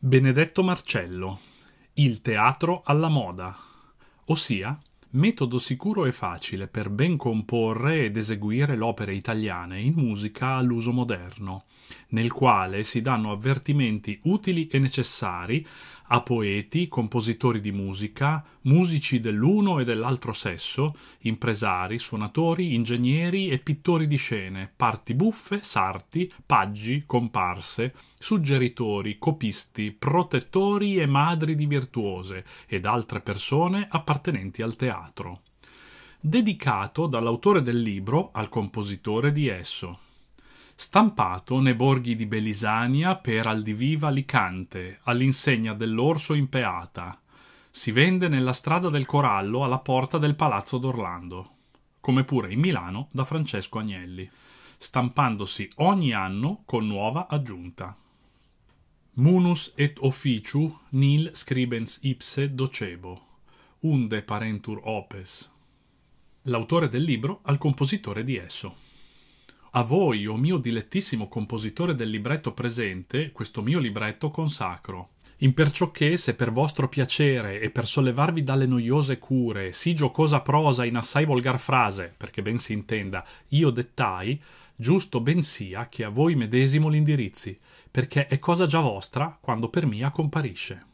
Benedetto Marcello. Il teatro alla moda, ossia metodo sicuro e facile per ben comporre ed eseguire l'opera italiana in musica all'uso moderno, nel quale si danno avvertimenti utili e necessari a poeti, compositori di musica, musici dell'uno e dell'altro sesso, impresari, suonatori, ingegneri e pittori di scene, parti buffe, sarti, paggi, comparse, suggeritori, copisti, protettori e madri di virtuose ed altre persone appartenenti al teatro. Dedicato dall'autore del libro al compositore di esso stampato nei borghi di Belisania per Aldiviva Alicante, all'insegna dell'Orso Impeata. Si vende nella strada del Corallo alla porta del Palazzo d'Orlando, come pure in Milano da Francesco Agnelli, stampandosi ogni anno con nuova aggiunta. Munus et officiu nil scribens ipse docebo, unde parentur opes. L'autore del libro al compositore di esso. A voi, o mio dilettissimo compositore del libretto presente, questo mio libretto consacro. Imperciò che, se per vostro piacere e per sollevarvi dalle noiose cure, sì giocosa prosa in assai volgar frase, perché ben si intenda, io dettai, giusto ben sia che a voi medesimo l'indirizzi, perché è cosa già vostra quando per mia comparisce.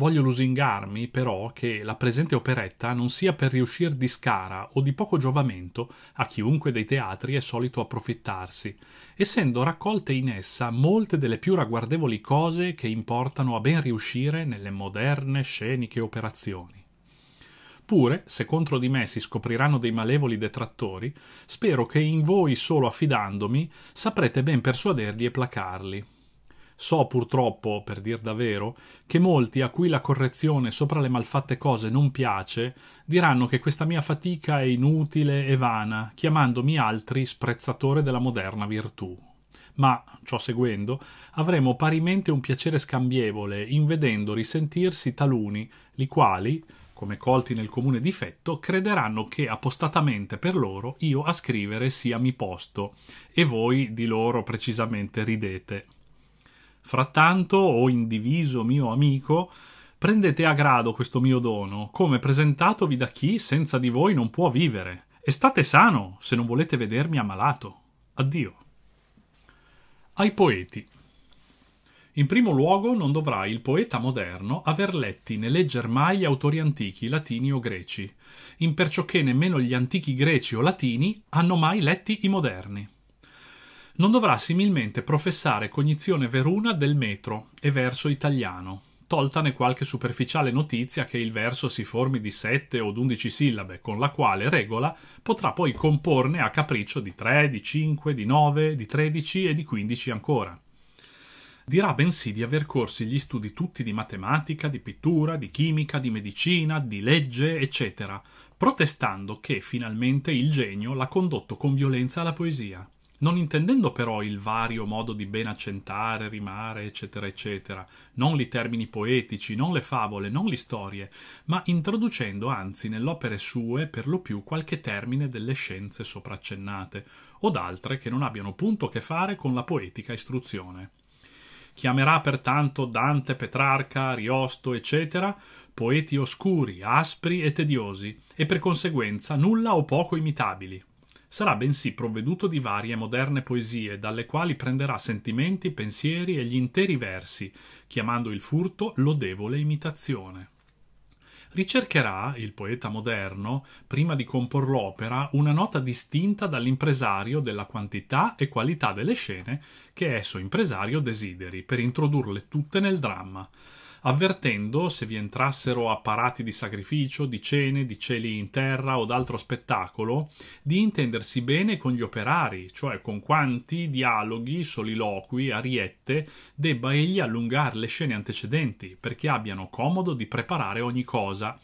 Voglio lusingarmi, però, che la presente operetta non sia per riuscir di scara o di poco giovamento a chiunque dei teatri è solito approfittarsi, essendo raccolte in essa molte delle più ragguardevoli cose che importano a ben riuscire nelle moderne sceniche operazioni. Pure, se contro di me si scopriranno dei malevoli detrattori, spero che in voi solo affidandomi saprete ben persuaderli e placarli So purtroppo, per dir davvero, che molti a cui la correzione sopra le malfatte cose non piace diranno che questa mia fatica è inutile e vana, chiamandomi altri sprezzatore della moderna virtù. Ma, ciò seguendo, avremo parimente un piacere scambievole in vedendo risentirsi taluni, li quali, come colti nel comune difetto, crederanno che apostatamente per loro io a scrivere sia mi posto, e voi di loro precisamente ridete. Frattanto, o indiviso mio amico, prendete a grado questo mio dono, come presentatovi da chi senza di voi non può vivere. E state sano, se non volete vedermi ammalato. Addio. Ai poeti. In primo luogo non dovrà il poeta moderno aver letti né legger mai gli autori antichi, latini o greci, imperciò che nemmeno gli antichi greci o latini hanno mai letti i moderni. Non dovrà similmente professare cognizione veruna del metro e verso italiano, toltane qualche superficiale notizia che il verso si formi di sette o 11 sillabe, con la quale regola potrà poi comporne a capriccio di tre, di cinque, di nove, di tredici e di quindici ancora. Dirà bensì di aver corsi gli studi tutti di matematica, di pittura, di chimica, di medicina, di legge, eccetera, protestando che finalmente il genio l'ha condotto con violenza alla poesia non intendendo però il vario modo di ben accentare, rimare, eccetera, eccetera, non i termini poetici, non le favole, non le storie, ma introducendo anzi nell'opere sue per lo più qualche termine delle scienze sopraccennate, o d'altre che non abbiano punto a che fare con la poetica istruzione. Chiamerà pertanto Dante, Petrarca, Ariosto, eccetera, poeti oscuri, aspri e tediosi, e per conseguenza nulla o poco imitabili sarà bensì provveduto di varie moderne poesie, dalle quali prenderà sentimenti, pensieri e gli interi versi, chiamando il furto lodevole imitazione. Ricercherà, il poeta moderno, prima di compor l'opera, una nota distinta dall'impresario della quantità e qualità delle scene che esso impresario desideri, per introdurle tutte nel dramma avvertendo se vi entrassero apparati di sacrificio, di cene, di cieli in terra o d'altro spettacolo, di intendersi bene con gli operari, cioè con quanti dialoghi, soliloqui, ariette debba egli allungare le scene antecedenti, perché abbiano comodo di preparare ogni cosa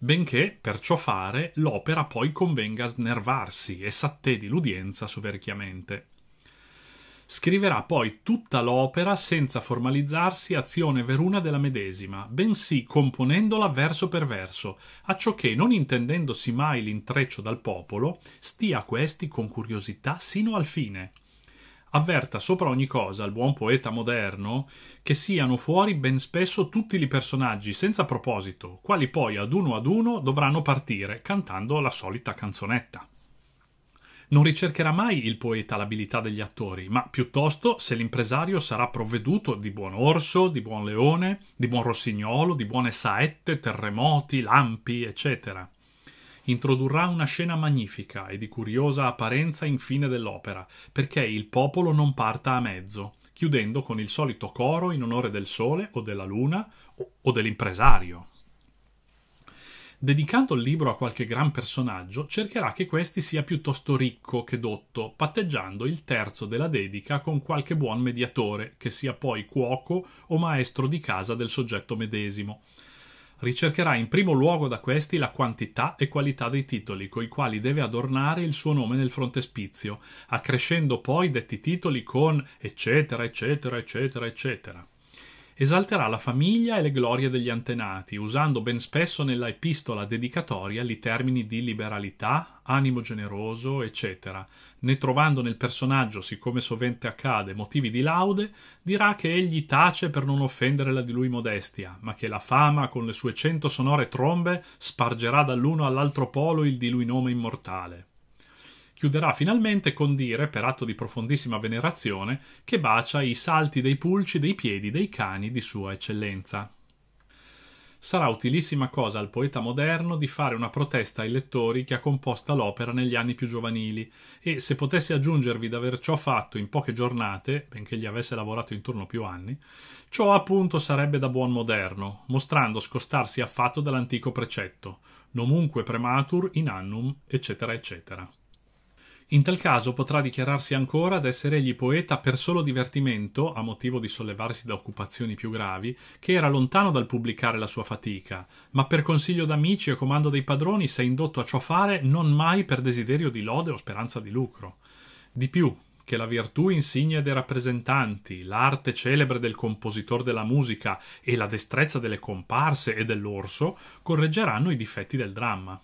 benché per ciò fare l'opera poi convenga snervarsi e s'attedi l'udienza soverchiamente. Scriverà poi tutta l'opera senza formalizzarsi azione veruna della medesima, bensì componendola verso per verso, acciò che, non intendendosi mai l'intreccio dal popolo, stia questi con curiosità sino al fine avverta sopra ogni cosa al buon poeta moderno che siano fuori ben spesso tutti i personaggi senza proposito, quali poi ad uno ad uno dovranno partire cantando la solita canzonetta. Non ricercherà mai il poeta l'abilità degli attori, ma piuttosto se l'impresario sarà provveduto di buon orso, di buon leone, di buon rossignolo, di buone saette, terremoti, lampi, eccetera. Introdurrà una scena magnifica e di curiosa apparenza in fine dell'opera, perché il popolo non parta a mezzo, chiudendo con il solito coro in onore del sole o della luna o dell'impresario. Dedicando il libro a qualche gran personaggio, cercherà che questi sia piuttosto ricco che dotto, patteggiando il terzo della dedica con qualche buon mediatore, che sia poi cuoco o maestro di casa del soggetto medesimo ricercherà in primo luogo da questi la quantità e qualità dei titoli coi quali deve adornare il suo nome nel frontespizio, accrescendo poi detti titoli con eccetera, eccetera, eccetera, eccetera esalterà la famiglia e le glorie degli antenati, usando ben spesso nella epistola dedicatoria i termini di liberalità, animo generoso, eccetera. Ne trovando nel personaggio, siccome sovente accade, motivi di laude, dirà che egli tace per non offendere la di lui modestia, ma che la fama, con le sue cento sonore trombe, spargerà dall'uno all'altro polo il di lui nome immortale chiuderà finalmente con dire, per atto di profondissima venerazione, che bacia i salti dei pulci dei piedi dei cani di Sua Eccellenza. Sarà utilissima cosa al poeta moderno di fare una protesta ai lettori che ha composta l'opera negli anni più giovanili e se potessi aggiungervi d'aver ciò fatto in poche giornate, benché gli avesse lavorato intorno più anni, ciò appunto sarebbe da buon moderno, mostrando scostarsi affatto dall'antico precetto, nomunque prematur in annum, eccetera, eccetera. In tal caso potrà dichiararsi ancora ad essere egli poeta per solo divertimento, a motivo di sollevarsi da occupazioni più gravi, che era lontano dal pubblicare la sua fatica, ma per consiglio d'amici e comando dei padroni si è indotto a ciò fare non mai per desiderio di lode o speranza di lucro. Di più, che la virtù insigne dei rappresentanti, l'arte celebre del compositor della musica e la destrezza delle comparse e dell'orso correggeranno i difetti del dramma.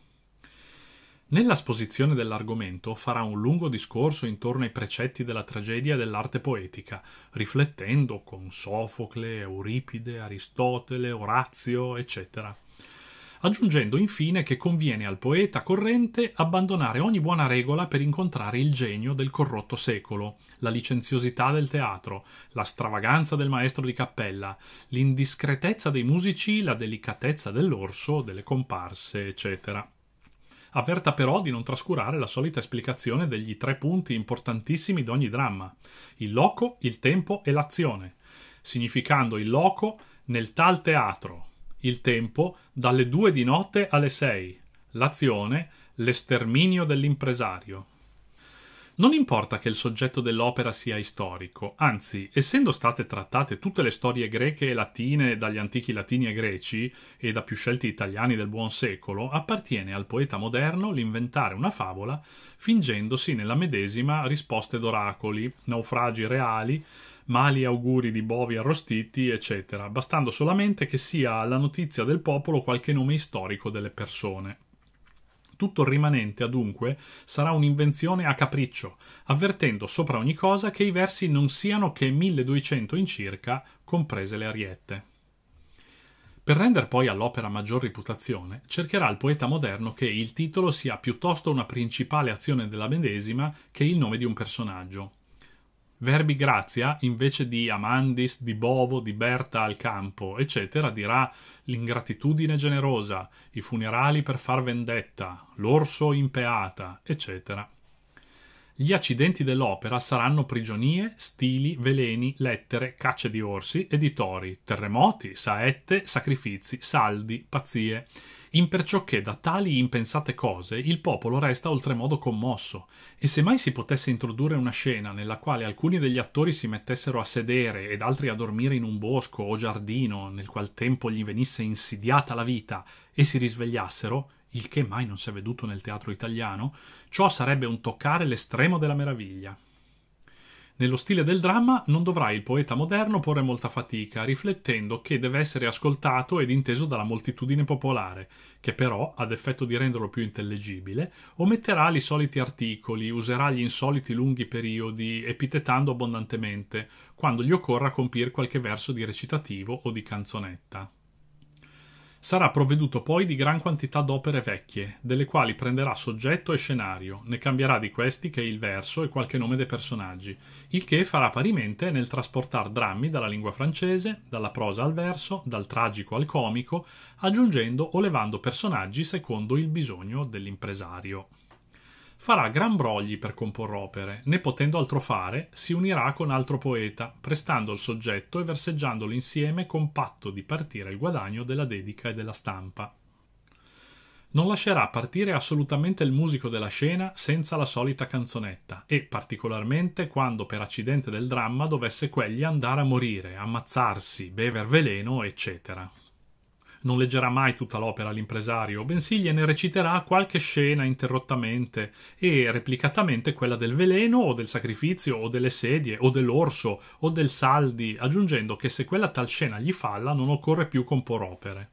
Nella esposizione dell'argomento farà un lungo discorso intorno ai precetti della tragedia e dell'arte poetica, riflettendo con Sofocle, Euripide, Aristotele, Orazio, eccetera. Aggiungendo infine che conviene al poeta corrente abbandonare ogni buona regola per incontrare il genio del corrotto secolo, la licenziosità del teatro, la stravaganza del maestro di cappella, l'indiscretezza dei musici, la delicatezza dell'orso, delle comparse, eccetera avverta però di non trascurare la solita esplicazione degli tre punti importantissimi di ogni dramma, il loco, il tempo e l'azione, significando il loco nel tal teatro, il tempo dalle due di notte alle sei, l'azione l'esterminio dell'impresario. Non importa che il soggetto dell'opera sia istorico, anzi, essendo state trattate tutte le storie greche e latine dagli antichi latini e greci e da più scelti italiani del buon secolo, appartiene al poeta moderno l'inventare una favola fingendosi nella medesima risposte d'oracoli, naufragi reali, mali auguri di bovi arrostiti, eccetera, bastando solamente che sia alla notizia del popolo qualche nome storico delle persone. Tutto il rimanente, adunque, sarà un'invenzione a capriccio, avvertendo sopra ogni cosa che i versi non siano che 1200 in circa, comprese le ariette. Per rendere poi all'opera maggior reputazione, cercherà il poeta moderno che il titolo sia piuttosto una principale azione della medesima che il nome di un personaggio. Verbi grazia, invece di Amandis, di Bovo, di Berta al campo, eccetera, dirà l'ingratitudine generosa, i funerali per far vendetta, l'orso impeata, eccetera. Gli accidenti dell'opera saranno prigionie, stili, veleni, lettere, cacce di orsi e di tori, terremoti, saette, sacrifici, saldi, pazzie imperciò che da tali impensate cose il popolo resta oltremodo commosso, e se mai si potesse introdurre una scena nella quale alcuni degli attori si mettessero a sedere ed altri a dormire in un bosco o giardino nel qual tempo gli venisse insidiata la vita e si risvegliassero, il che mai non si è veduto nel teatro italiano, ciò sarebbe un toccare l'estremo della meraviglia. Nello stile del dramma non dovrà il poeta moderno porre molta fatica, riflettendo che deve essere ascoltato ed inteso dalla moltitudine popolare, che però, ad effetto di renderlo più intellegibile, ometterà i soliti articoli, userà gli insoliti lunghi periodi, epitetando abbondantemente, quando gli occorra compir qualche verso di recitativo o di canzonetta. Sarà provveduto poi di gran quantità d'opere vecchie, delle quali prenderà soggetto e scenario, ne cambierà di questi che il verso e qualche nome dei personaggi, il che farà parimente nel trasportare drammi dalla lingua francese, dalla prosa al verso, dal tragico al comico, aggiungendo o levando personaggi secondo il bisogno dell'impresario farà gran brogli per compor opere, né potendo altro fare, si unirà con altro poeta, prestando il soggetto e verseggiandolo insieme con patto di partire il guadagno della dedica e della stampa. Non lascerà partire assolutamente il musico della scena senza la solita canzonetta, e particolarmente quando per accidente del dramma dovesse quegli andare a morire, ammazzarsi, bever veleno, eccetera non leggerà mai tutta l'opera l'impresario, bensì gliene reciterà qualche scena interrottamente e replicatamente quella del veleno o del sacrificio o delle sedie o dell'orso o del saldi, aggiungendo che se quella tal scena gli falla non occorre più compor opere.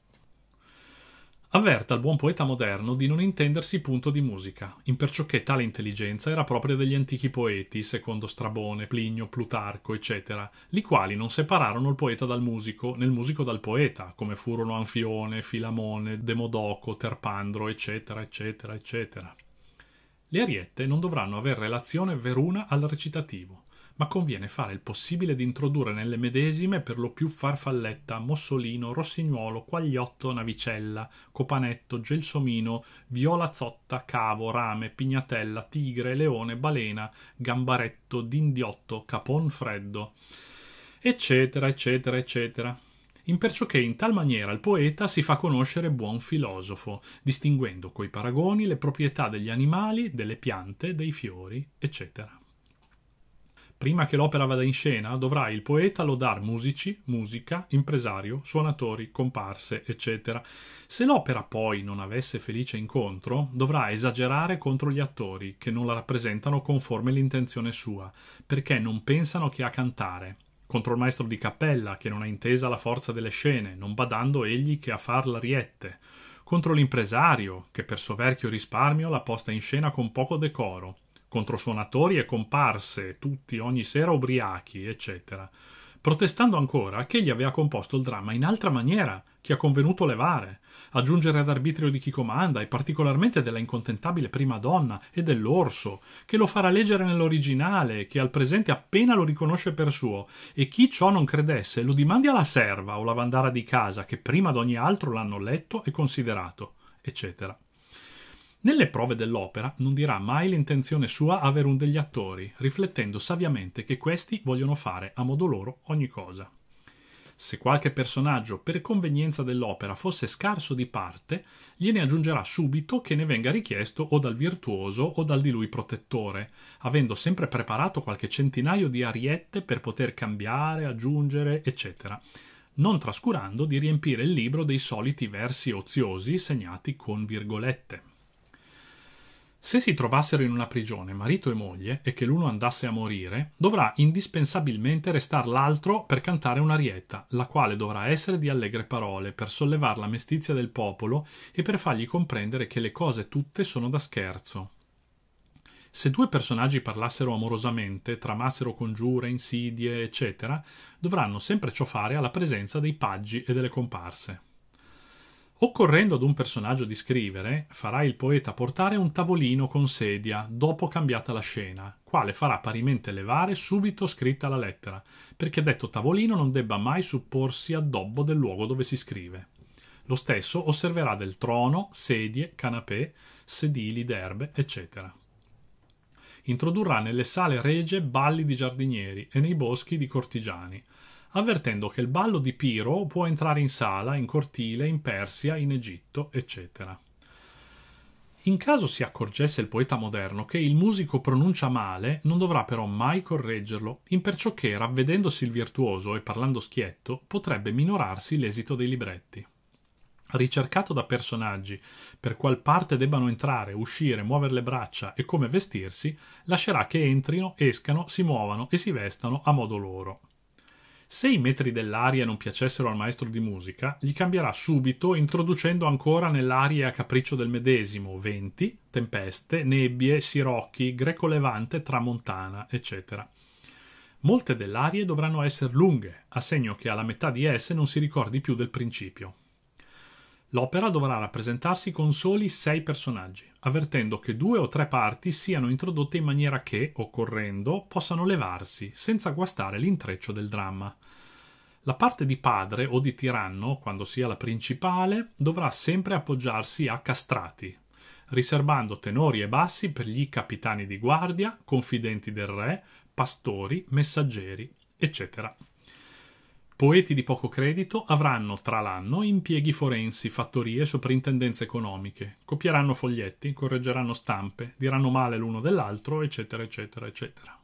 Avverta al buon poeta moderno di non intendersi punto di musica, imperciò che tale intelligenza era propria degli antichi poeti, secondo Strabone, Plinio, Plutarco, eccetera, li quali non separarono il poeta dal musico, né il musico dal poeta, come furono Anfione, Filamone, Demodoco, Terpandro, eccetera, eccetera, eccetera. Le ariette non dovranno aver relazione veruna al recitativo, ma conviene fare il possibile di introdurre nelle medesime per lo più farfalletta, mossolino, rossignuolo, quagliotto, navicella, copanetto, gelsomino, viola zotta, cavo, rame, pignatella, tigre, leone, balena, gambaretto, dindiotto, capon freddo, eccetera, eccetera, eccetera imperciò che in tal maniera il poeta si fa conoscere buon filosofo, distinguendo coi paragoni le proprietà degli animali, delle piante, dei fiori, eccetera. Prima che l'opera vada in scena, dovrà il poeta lodar musici, musica, impresario, suonatori, comparse, eccetera. Se l'opera poi non avesse felice incontro, dovrà esagerare contro gli attori, che non la rappresentano conforme l'intenzione sua, perché non pensano che a cantare, contro il maestro di cappella, che non ha intesa la forza delle scene, non badando egli che a far l'ariette, contro l'impresario, che per soverchio risparmio la posta in scena con poco decoro, controsuonatori e comparse, tutti ogni sera ubriachi, eccetera, protestando ancora che egli aveva composto il dramma in altra maniera, che ha convenuto levare, aggiungere ad arbitrio di chi comanda e particolarmente della incontentabile prima donna e dell'orso, che lo farà leggere nell'originale, che al presente appena lo riconosce per suo, e chi ciò non credesse lo dimandi alla serva o la vandara di casa, che prima d'ogni altro l'hanno letto e considerato, eccetera. Nelle prove dell'opera non dirà mai l'intenzione sua avere un degli attori, riflettendo saviamente che questi vogliono fare a modo loro ogni cosa. Se qualche personaggio, per convenienza dell'opera, fosse scarso di parte, gliene aggiungerà subito che ne venga richiesto o dal virtuoso o dal di lui protettore, avendo sempre preparato qualche centinaio di ariette per poter cambiare, aggiungere, eccetera, non trascurando di riempire il libro dei soliti versi oziosi segnati con virgolette. Se si trovassero in una prigione marito e moglie e che l'uno andasse a morire, dovrà indispensabilmente restare l'altro per cantare un'arietta, la quale dovrà essere di allegre parole per sollevar la mestizia del popolo e per fargli comprendere che le cose tutte sono da scherzo. Se due personaggi parlassero amorosamente, tramassero congiure, insidie, eccetera, dovranno sempre ciò fare alla presenza dei paggi e delle comparse. Occorrendo ad un personaggio di scrivere, farà il poeta portare un tavolino con sedia, dopo cambiata la scena, quale farà parimente levare subito scritta la lettera, perché detto tavolino non debba mai supporsi addobbo del luogo dove si scrive. Lo stesso osserverà del trono, sedie, canapè, sedili d'erbe, eccetera. Introdurrà nelle sale regie balli di giardinieri e nei boschi di cortigiani, avvertendo che il ballo di Piro può entrare in sala, in cortile, in Persia, in Egitto, eccetera. In caso si accorgesse il poeta moderno che il musico pronuncia male, non dovrà però mai correggerlo, imperciò che, ravvedendosi il virtuoso e parlando schietto, potrebbe minorarsi l'esito dei libretti. Ricercato da personaggi per qual parte debbano entrare, uscire, muovere le braccia e come vestirsi, lascerà che entrino, escano, si muovano e si vestano a modo loro. Se i metri dell'aria non piacessero al maestro di musica, li cambierà subito introducendo ancora nell'aria a capriccio del medesimo venti, tempeste, nebbie, sirocchi, greco-levante, tramontana, eccetera. Molte dell'arie dovranno essere lunghe, a segno che alla metà di esse non si ricordi più del principio. L'opera dovrà rappresentarsi con soli sei personaggi, avvertendo che due o tre parti siano introdotte in maniera che, occorrendo, possano levarsi senza guastare l'intreccio del dramma. La parte di padre o di tiranno, quando sia la principale, dovrà sempre appoggiarsi a castrati, riservando tenori e bassi per gli capitani di guardia, confidenti del re, pastori, messaggeri, eccetera. Poeti di poco credito avranno tra l'anno impieghi forensi, fattorie, soprintendenze economiche, copieranno foglietti, correggeranno stampe, diranno male l'uno dell'altro, eccetera, eccetera, eccetera.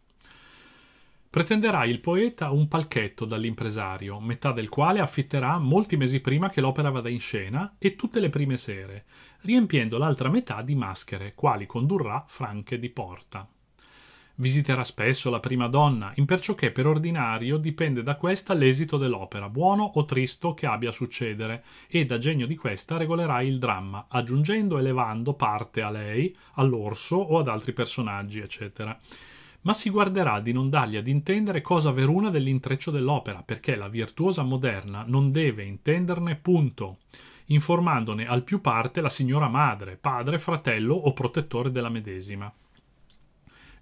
Pretenderà il poeta un palchetto dall'impresario, metà del quale affitterà molti mesi prima che l'opera vada in scena e tutte le prime sere, riempiendo l'altra metà di maschere, quali condurrà franche di porta. Visiterà spesso la prima donna, imperciò che per ordinario dipende da questa l'esito dell'opera, buono o tristo che abbia a succedere, e da genio di questa regolerà il dramma, aggiungendo e levando parte a lei, all'orso o ad altri personaggi, eccetera ma si guarderà di non dargli ad intendere cosa veruna dell'intreccio dell'opera, perché la virtuosa moderna non deve intenderne punto, informandone al più parte la signora madre, padre, fratello o protettore della medesima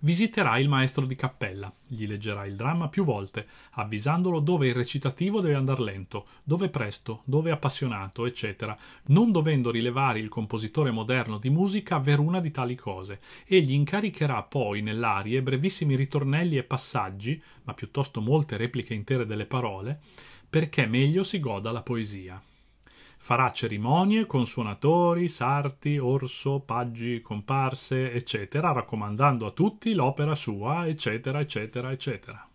visiterà il maestro di cappella, gli leggerà il dramma più volte, avvisandolo dove il recitativo deve andare lento, dove presto, dove appassionato, eccetera, non dovendo rilevare il compositore moderno di musica veruna di tali cose, e gli incaricherà poi nell'arie brevissimi ritornelli e passaggi, ma piuttosto molte repliche intere delle parole, perché meglio si goda la poesia. Farà cerimonie con suonatori, sarti, orso, paggi, comparse, eccetera, raccomandando a tutti l'opera sua, eccetera, eccetera, eccetera.